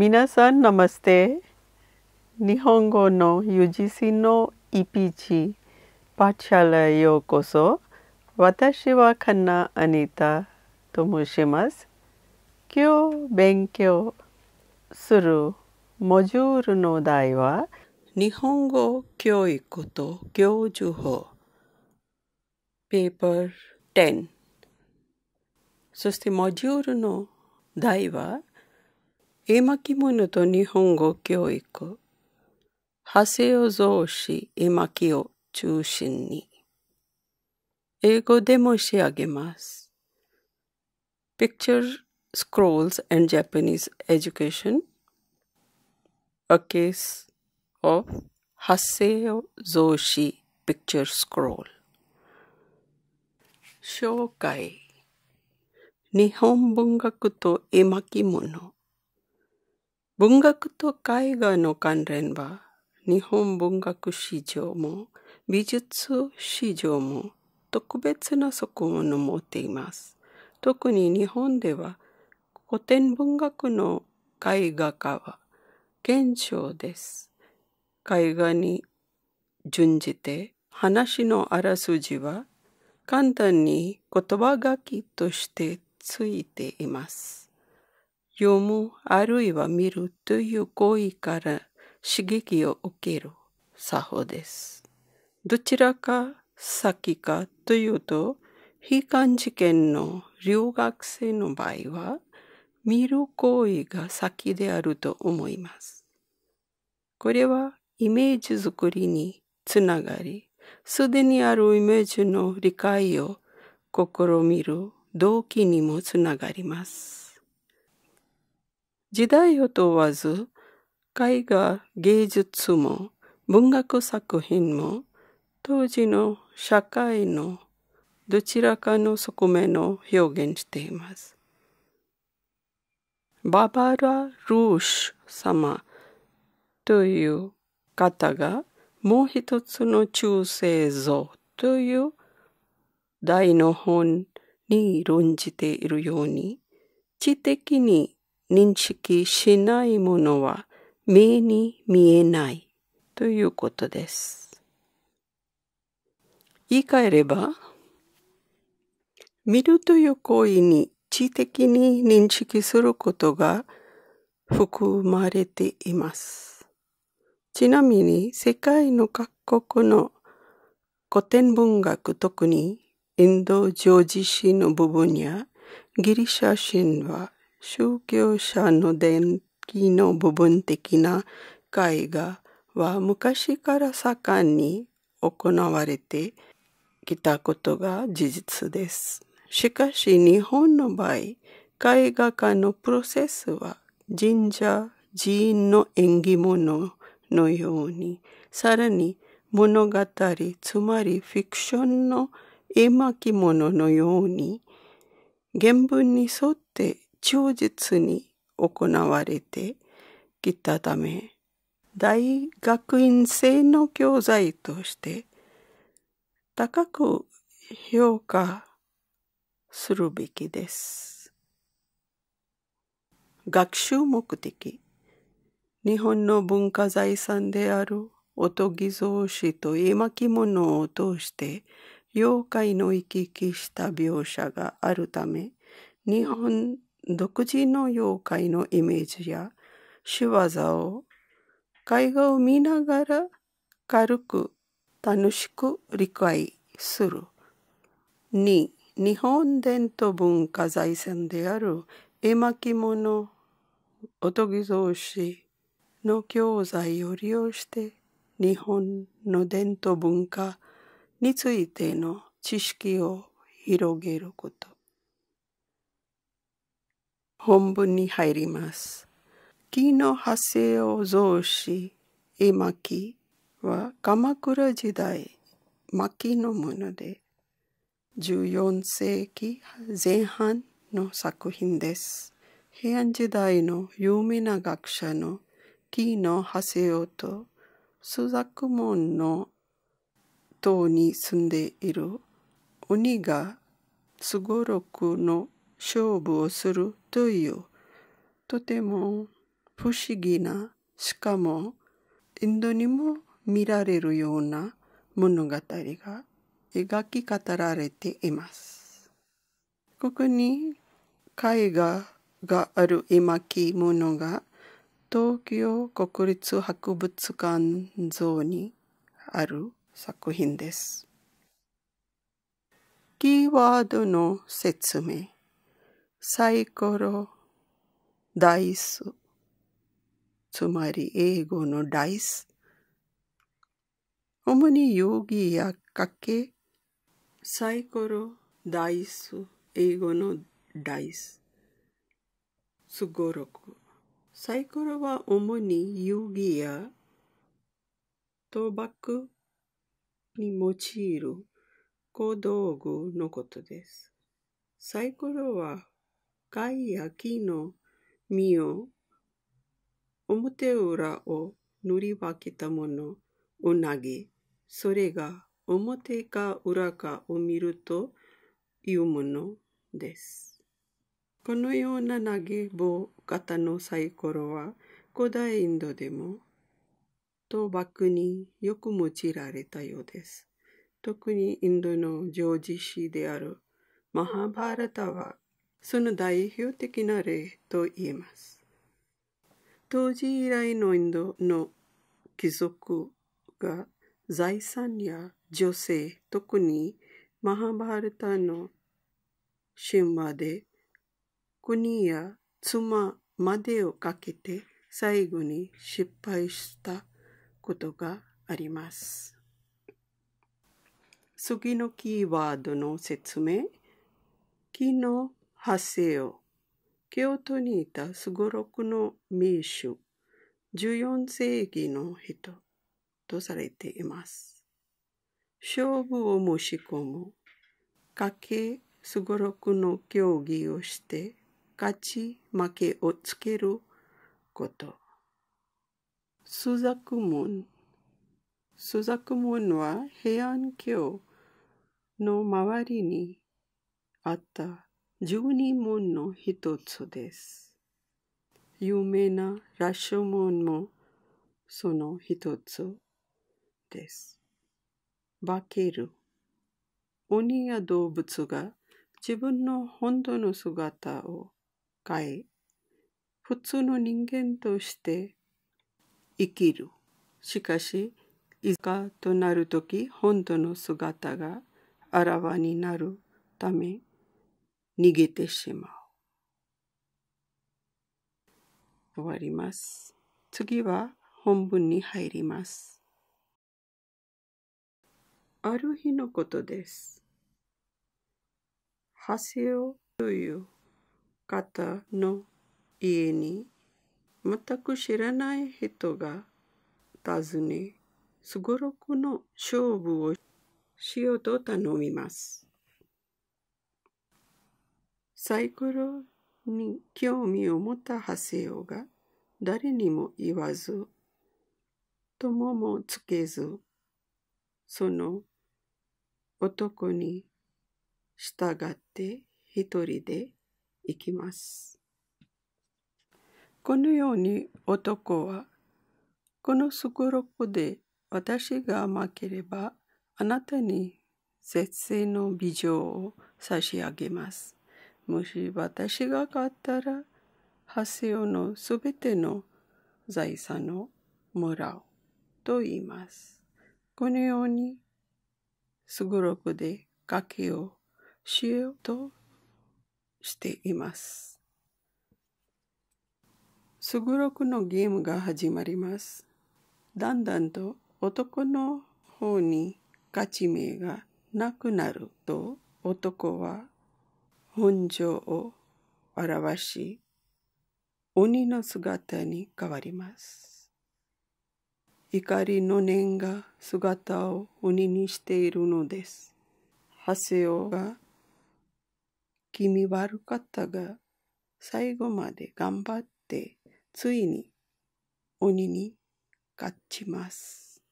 みなさん、ナマステ。日本語の UGC の EPG パチャラへようこそ。私はカナ・アニタと申します。今日勉強するモジュールの題は日本語教育と教授法 Paper 10そしてモジュールの題は絵巻物と日本語教育。長谷尾造詞絵巻を中心に。英語で申し上げます。Picture Scrolls and Japanese Education A Case of 発生を増し Picture Scroll 紹介日本文学と絵巻物文学と絵画の関連は、日本文学史上も美術史上も特別な側面を持っています。特に日本では古典文学の絵画家は現象です。絵画に準じて話のあらすじは簡単に言葉書きとしてついています。読むあるいは見るという行為から刺激を受ける作法です。どちらか先かというと、悲観事件の留学生の場合は、見る行為が先であると思います。これはイメージ作りにつながり、すでにあるイメージの理解を試みる動機にもつながります。時代を問わず、絵画、芸術も、文学作品も、当時の社会のどちらかの側面を表現しています。ババラ・ルーシュ様という方がもう一つの中世像という大の本に論じているように知的に認識しないものは目に見えないということです。言い換えれば、見るという行為に知的に認識することが含まれています。ちなみに世界の各国の古典文学特にインドージ史の部分やギリシャ神話宗教者の伝記の部分的な絵画は昔から盛んに行われてきたことが事実です。しかし日本の場合、絵画家のプロセスは神社、寺院の縁起物のように、さらに物語、つまりフィクションの絵巻物のように、原文に沿って忠実に行われてきたため大学院生の教材として高く評価するべきです。学習目的日本の文化財産であるおとぎ造紙と絵巻物を通して妖怪の行き来した描写があるため日本独自の妖怪のイメージや仕業を絵画を見ながら軽く楽しく理解する。2、日本伝統文化財産である絵巻物、おとぎ造紙の教材を利用して日本の伝統文化についての知識を広げること。本文に入ります。木の派生を造し、絵巻は鎌倉時代巻のもので、14世紀前半の作品です。平安時代の有名な学者の木の派生をと、朱雀門の塔に住んでいる鬼がすごろくの勝負をするというとても不思議なしかもインドにも見られるような物語が描き語られています。ここに絵画がある絵巻物が東京国立博物館像にある作品です。キーワードの説明サイコロ、ダイス。つまり英語のダイス。主に容疑や賭け、サイコロ、ダイス、英語のダイス。すごろく。サイコロは主に遊戯や賭博に用いる小道具のことです。サイコロは赤い木の実を表裏を塗り分けたもの、うなぎ。それが表か裏かを見るというものです。このような投げ棒型のサイコロは古代インドでも倒幕によく用いられたようです。特にインドの常時詩であるマハバーラタはその代表的な例と言えます。当時以来のインドの貴族が財産や女性、特にマハバールタの神話で国や妻までをかけて最後に失敗したことがあります。次のキーワードの説明。木の하세を京都にいたすごろくの名手、14世紀の人とされています。勝負を申し込む、賭けすごろくの競技をして、勝ち負けをつけること。朱雀門。朱雀門は平安京の周りにあった十二門の一つです。有名な羅生門もその一つです。化ける。鬼や動物が自分の本当の姿を変え、普通の人間として生きる。しかし、いつかとなるとき、本当の姿があらわになるため、逃げてしまう。終わります。次は本文に入ります。ある日のことです。ハセオという方の家に全く知らない人が訪ね、すごろくの勝負をしようと頼みます。サイコロに興味を持った長谷雄が誰にも言わず、友もつけず、その男に従って一人で行きます。このように男は、このすごろくで私が甘ければ、あなたに節制の美女を差し上げます。もし私が勝ったら、ハセオのすべての財産をもらうと言います。このように、すごろくで賭けをしようとしています。すごろくのゲームが始まります。だんだんと男の方に勝ち目がなくなると男は本性を表し、鬼の姿に変わります。怒りの念が姿を鬼にしているのです。長谷オが、君悪かったが、最後まで頑張って、ついに鬼に勝ちます。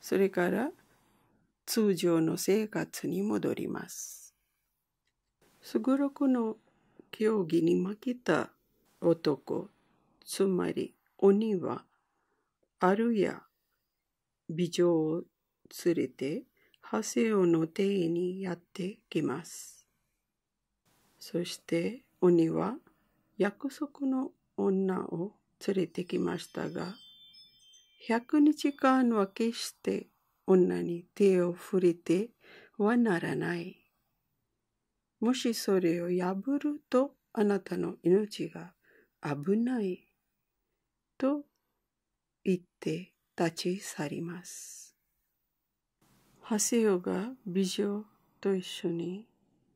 それから、通常の生活に戻ります。すごろくの競技に負けた男、つまり鬼は、あるや美女を連れて、ハセオの邸にやってきます。そして鬼は約束の女を連れてきましたが、100日間は決して女に手を触れてはならない。もしそれを破るとあなたの命が危ないと言って立ち去ります。ハセオが美女と一緒に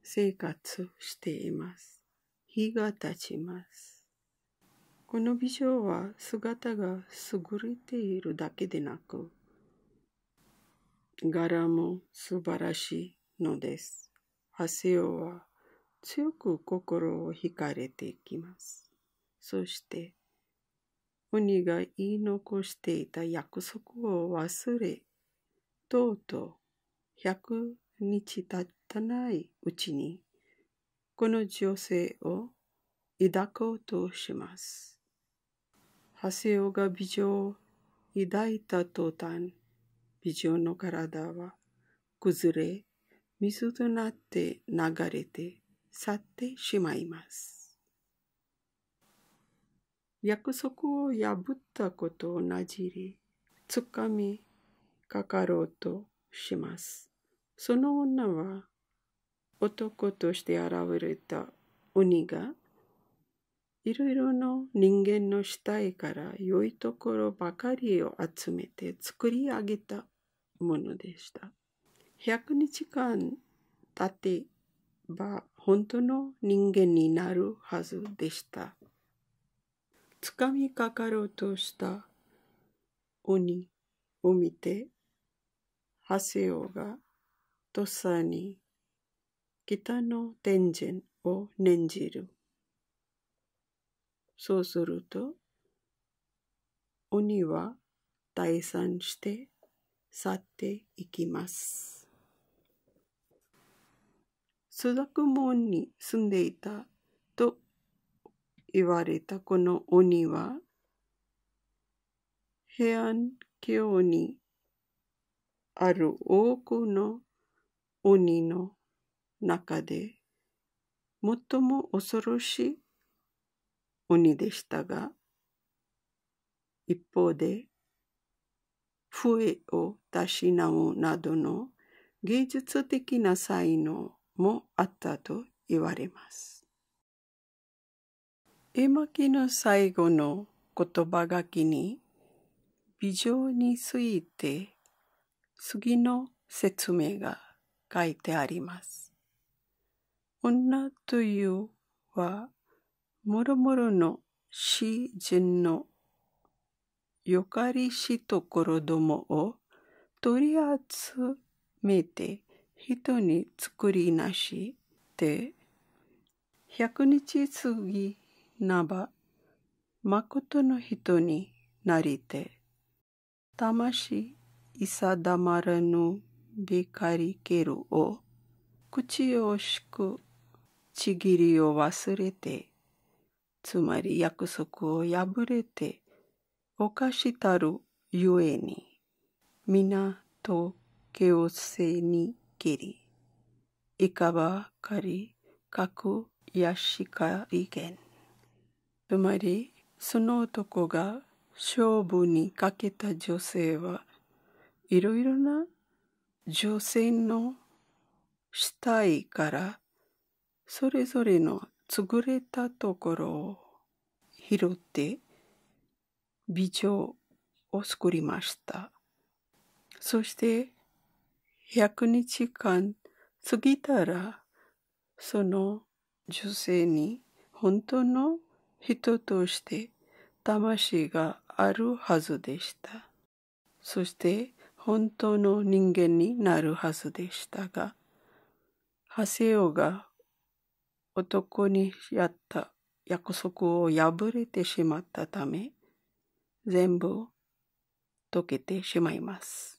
生活しています。日が経ちます。この美女は姿が優れているだけでなく、柄も素晴らしいのです。ハセオは強く心を惹かれていきます。そして、鬼が言い残していた約束を忘れ、とうとう100日経たないうちに、この女性を抱こうとします。長谷オが美女を抱いた途端、美女の体は崩れ、水となって流れて去ってしまいます。約束を破ったことをなじり、つかみかかろうとします。その女は男として現れた鬼がいろいろの人間の死体から良いところばかりを集めて作り上げたものでした。100日間経てば本当の人間になるはずでした。つかみかかろうとした鬼を見て、長谷尾がとっさに北の天神を念じる。そうすると、鬼は退散して去っていきます。朱雀門に住んでいたと言われたこの鬼は、平安京にある多くの鬼の中で最も恐ろしい鬼でしたが、一方で、笛をたしなむなどの芸術的な才能もあったと言われます。絵巻の最後の言葉書きに、美女について次の説明が書いてあります。女というは、もろもろの詩人のよかりしところどもを取り集めて人に作りなしで、百日過ぎなば、誠の人になりて、魂いさだまらぬびかりけるを、口をしく、ちぎりを忘れて、つまり約束を破れて、犯したるゆえに、皆とけをせに、きり。いかばかり、かくやしかりけん。つまり、その男が勝負にかけた女性はいろいろな女性の死体からそれぞれのくれたところを拾って美女を作りました。そして100日間過ぎたら、その女性に本当の人として魂があるはずでした。そして本当の人間になるはずでしたが、ハセオが男にやった約束を破れてしまったため、全部溶けてしまいます。